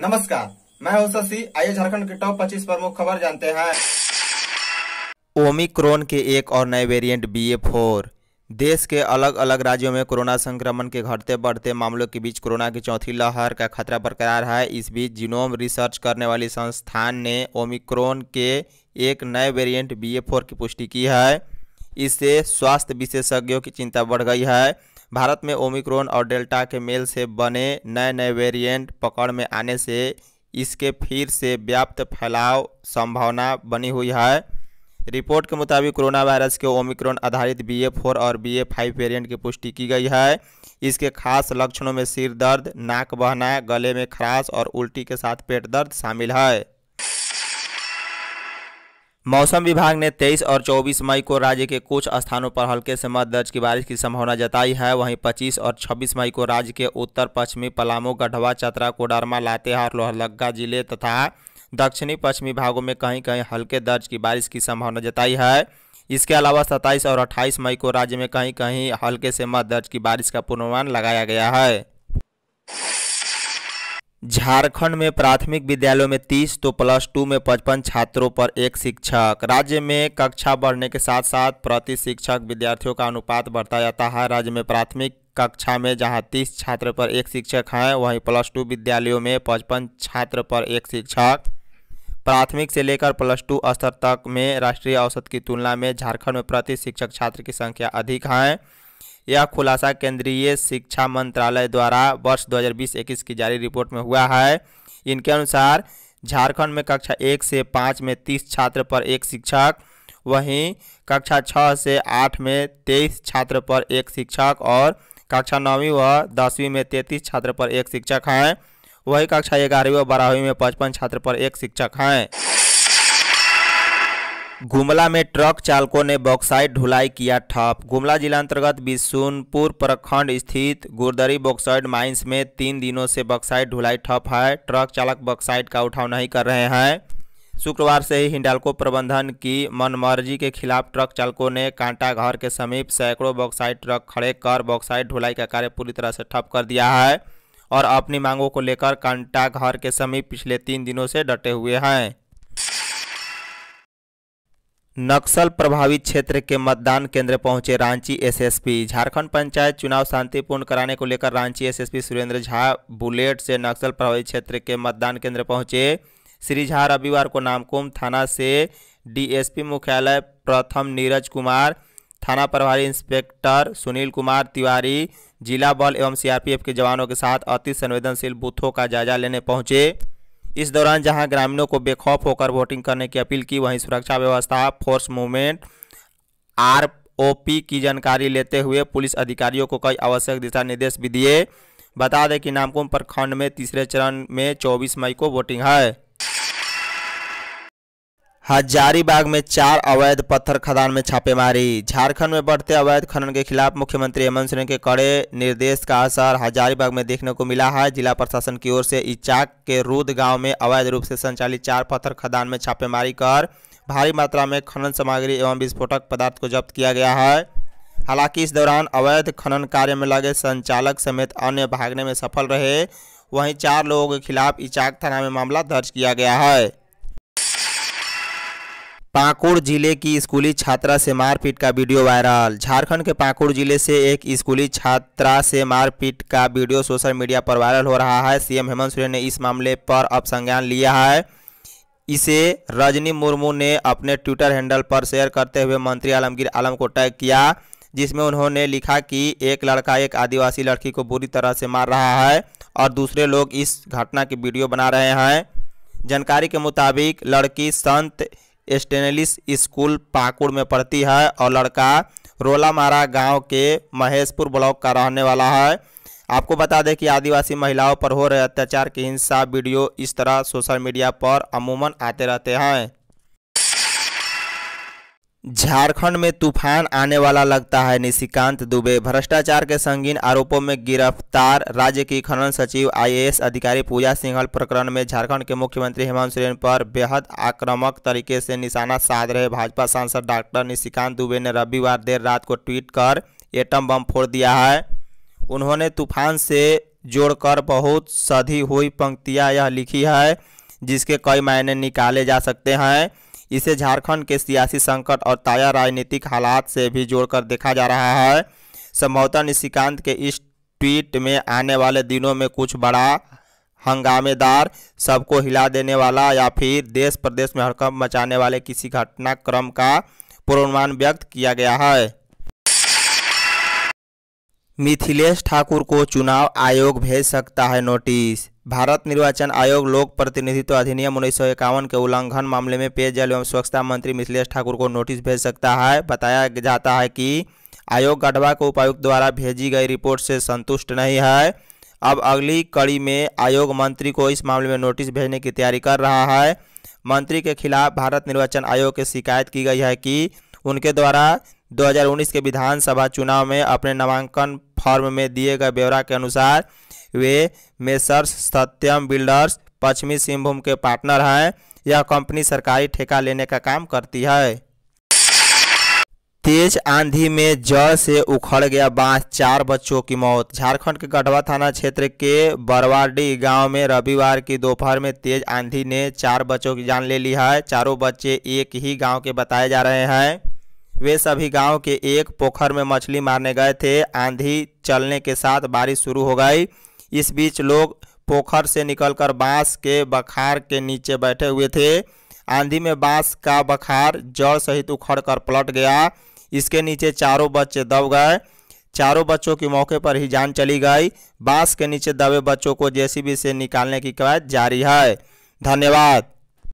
नमस्कार मैं हूं शशि आइए झारखंड के टॉप 25 प्रमुख खबर जानते हैं ओमिक्रोन के एक और नए वेरिएंट बी फोर देश के अलग अलग राज्यों में कोरोना संक्रमण के घटते बढ़ते मामलों के बीच कोरोना की चौथी लहर का खतरा बरकरार है इस बीच जीनोम रिसर्च करने वाली संस्थान ने ओमिक्रोन के एक नए वेरिएंट बी ए फोर की पुष्टि की है इससे स्वास्थ्य विशेषज्ञों की चिंता बढ़ गई है भारत में ओमिक्रोन और डेल्टा के मेल से बने नए नए वेरिएंट पकड़ में आने से इसके फिर से व्याप्त फैलाव संभावना बनी हुई है रिपोर्ट के मुताबिक कोरोना वायरस के ओमिक्रोन आधारित बी ए फोर और बी ए फाइव वेरियंट की पुष्टि की गई है इसके खास लक्षणों में सिर दर्द नाक बहना गले में खराश और उल्टी के साथ पेट दर्द शामिल है मौसम विभाग ने 23 और 24 मई को राज्य के कुछ स्थानों पर हल्के से मध्य दर्ज की बारिश की संभावना जताई है वहीं 25 और 26 मई को राज्य के उत्तर पश्चिमी पलामू गढ़वा चतरा कोडरमा लातेहार लोहरलग्गा जिले तथा दक्षिणी पश्चिमी भागों में कहीं कहीं हल्के दर्ज की बारिश की संभावना जताई है इसके अलावा सत्ताईस और अट्ठाईस मई को राज्य में कहीं कहीं हल्के से मध्य दर्ज की बारिश का पूर्वानुमान लगाया गया है झारखंड में प्राथमिक विद्यालयों में 30 तो प्लस टू में 55 छात्रों पर एक शिक्षक राज्य में कक्षा बढ़ने के साथ साथ प्रति शिक्षक विद्यार्थियों का अनुपात बढ़ता जाता है राज्य में प्राथमिक कक्षा में जहां 30 छात्र पर एक शिक्षक हैं वहीं प्लस टू विद्यालयों में 55 छात्र पर एक शिक्षक प्राथमिक से लेकर प्लस टू स्तर तक में राष्ट्रीय औसत की तुलना में झारखंड में प्रति शिक्षक छात्र की संख्या अधिक है यह खुलासा केंद्रीय शिक्षा मंत्रालय द्वारा वर्ष 2020-21 की जारी रिपोर्ट में हुआ है इनके अनुसार झारखंड में कक्षा एक से पाँच में तीस छात्र पर एक शिक्षक वहीं कक्षा छः से आठ में तेईस छात्र पर एक शिक्षक और कक्षा नौवीं व दसवीं में तैंतीस छात्र पर एक शिक्षक हैं वही कक्षा ग्यारहवीं व बारहवीं में पचपन छात्र पर एक शिक्षक हैं गुमला में ट्रक चालकों ने बॉक्साइट ढुलाई किया ठप गुमला जिला अंतर्गत बिसुनपुर प्रखंड स्थित गुरदरी बॉक्साइट माइंस में तीन दिनों से बॉक्साइट ढुलाई ठप है ट्रक चालक बॉक्साइट का उठाव नहीं कर रहे हैं शुक्रवार से ही हिंडालको प्रबंधन की मनमर्जी के खिलाफ ट्रक चालकों ने कांटा घर के समीप सैकड़ों बॉक्साइट ट्रक खड़े कर बॉक्साइट ढुलाई का कार्य पूरी तरह से ठप कर दिया है और अपनी मांगों को लेकर कांटा घर के समीप पिछले तीन दिनों से डटे हुए हैं नक्सल प्रभावित क्षेत्र के मतदान केंद्र पहुंचे रांची एसएसपी झारखंड पंचायत चुनाव शांतिपूर्ण कराने को लेकर रांची एसएसपी सुरेंद्र झा बुलेट से नक्सल प्रभावित क्षेत्र के मतदान केंद्र पहुंचे श्री झा रविवार को नामकुम थाना से डीएसपी मुख्यालय प्रथम नीरज कुमार थाना प्रभारी इंस्पेक्टर सुनील कुमार तिवारी जिला बल एवं सीआरपीएफ के जवानों के साथ अति संवेदनशील बूथों का जायजा लेने पहुंचे इस दौरान जहां ग्रामीणों को बेखौफ होकर वोटिंग करने की अपील की वहीं सुरक्षा व्यवस्था फोर्स मूवमेंट आर पी की जानकारी लेते हुए पुलिस अधिकारियों को कई आवश्यक दिशा निर्देश भी दिए बता दें कि नामकुम प्रखंड में तीसरे चरण में 24 मई को वोटिंग है हजारीबाग में चार अवैध पत्थर खदान में छापेमारी झारखंड में बढ़ते अवैध खनन के खिलाफ मुख्यमंत्री हेमंत सोरेन के कड़े निर्देश का असर हजारीबाग में देखने को मिला है जिला प्रशासन की ओर से इचाक के रूद गांव में अवैध रूप से संचालित चार पत्थर खदान में छापेमारी कर भारी मात्रा में खनन सामग्री एवं विस्फोटक पदार्थ को जब्त किया गया है हालांकि इस दौरान अवैध खनन कार्य में लगे संचालक समेत अन्य भागने में सफल रहे वहीं चार लोगों के खिलाफ इचाक थाना में मामला दर्ज किया गया है पाकुड़ जिले की स्कूली छात्रा से मारपीट का वीडियो वायरल झारखंड के पाकुड़ जिले से एक स्कूली छात्रा से मारपीट का वीडियो सोशल मीडिया पर वायरल हो रहा है सीएम हेमंत सोरेन ने इस मामले पर अब संज्ञान लिया है इसे रजनी मुर्मू ने अपने ट्विटर हैंडल पर शेयर करते हुए मंत्री आलमगीर आलम को टैग किया जिसमें उन्होंने लिखा कि एक लड़का एक आदिवासी लड़की को बुरी तरह से मार रहा है और दूसरे लोग इस घटना की वीडियो बना रहे हैं जानकारी के मुताबिक लड़की संत स्टेनलिस स्कूल पाकुड़ में पढ़ती है और लड़का रोलामारा गांव के महेशपुर ब्लॉक का रहने वाला है आपको बता दें कि आदिवासी महिलाओं पर हो रहे अत्याचार की हिंसा वीडियो इस तरह सोशल मीडिया पर अमूमन आते रहते हैं झारखंड में तूफान आने वाला लगता है निशिकांत दुबे भ्रष्टाचार के संगीन आरोपों में गिरफ्तार राज्य की खनन सचिव आईएएस अधिकारी पूजा सिंघल प्रकरण में झारखंड के मुख्यमंत्री हेमंत सोरेन पर बेहद आक्रामक तरीके से निशाना साध रहे भाजपा सांसद डॉक्टर निशिकांत दुबे ने रविवार देर रात को ट्वीट कर एटम बम फोड़ दिया है उन्होंने तूफान से जोड़कर बहुत सधी हुई पंक्तियाँ यह लिखी है जिसके कई मायने निकाले जा सकते हैं इसे झारखंड के सियासी संकट और ताजा राजनीतिक हालात से भी जोड़कर देखा जा रहा है संभवतः निशिकांत के इस ट्वीट में आने वाले दिनों में कुछ बड़ा हंगामेदार सबको हिला देने वाला या फिर देश प्रदेश में हड़कंप मचाने वाले किसी घटनाक्रम का पूर्वानुमान व्यक्त किया गया है मिथिलेश ठाकुर को चुनाव आयोग भेज सकता है नोटिस भारत निर्वाचन आयोग लोक प्रतिनिधित्व अधिनियम उन्नीस के उल्लंघन मामले में पेयजल एवं स्वच्छता मंत्री मिथिलेश ठाकुर को नोटिस भेज सकता है बताया जाता है कि आयोग गढ़वा के उपायुक्त द्वारा भेजी गई रिपोर्ट से संतुष्ट नहीं है अब अगली कड़ी में आयोग मंत्री को इस मामले में नोटिस भेजने की तैयारी कर रहा है मंत्री के खिलाफ भारत निर्वाचन आयोग की शिकायत की गई है कि उनके द्वारा 2019 के विधानसभा चुनाव में अपने नामांकन फॉर्म में दिए गए ब्यौरा के अनुसार वे मेसर्स सत्यम बिल्डर्स पश्चिमी सिंहभूम के पार्टनर हैं यह कंपनी सरकारी ठेका लेने का काम करती है तेज आंधी में जड़ से उखड़ गया बांस चार बच्चों की मौत झारखंड के गढ़वा थाना क्षेत्र के बरवाडी गांव में रविवार की दोपहर में तेज आंधी ने चार बच्चों की जान ले ली है चारों बच्चे एक ही गांव के बताए जा रहे हैं वे सभी गांव के एक पोखर में मछली मारने गए थे आंधी चलने के साथ बारिश शुरू हो गई इस बीच लोग पोखर से निकलकर बांस के बखार के नीचे बैठे हुए थे आंधी में बांस का बखार जड़ सहित उखड़ कर पलट गया इसके नीचे चारों बच्चे दब गए चारों बच्चों की मौके पर ही जान चली गई बांस के नीचे दबे बच्चों को जेसीबी से निकालने की कवायद जारी है धन्यवाद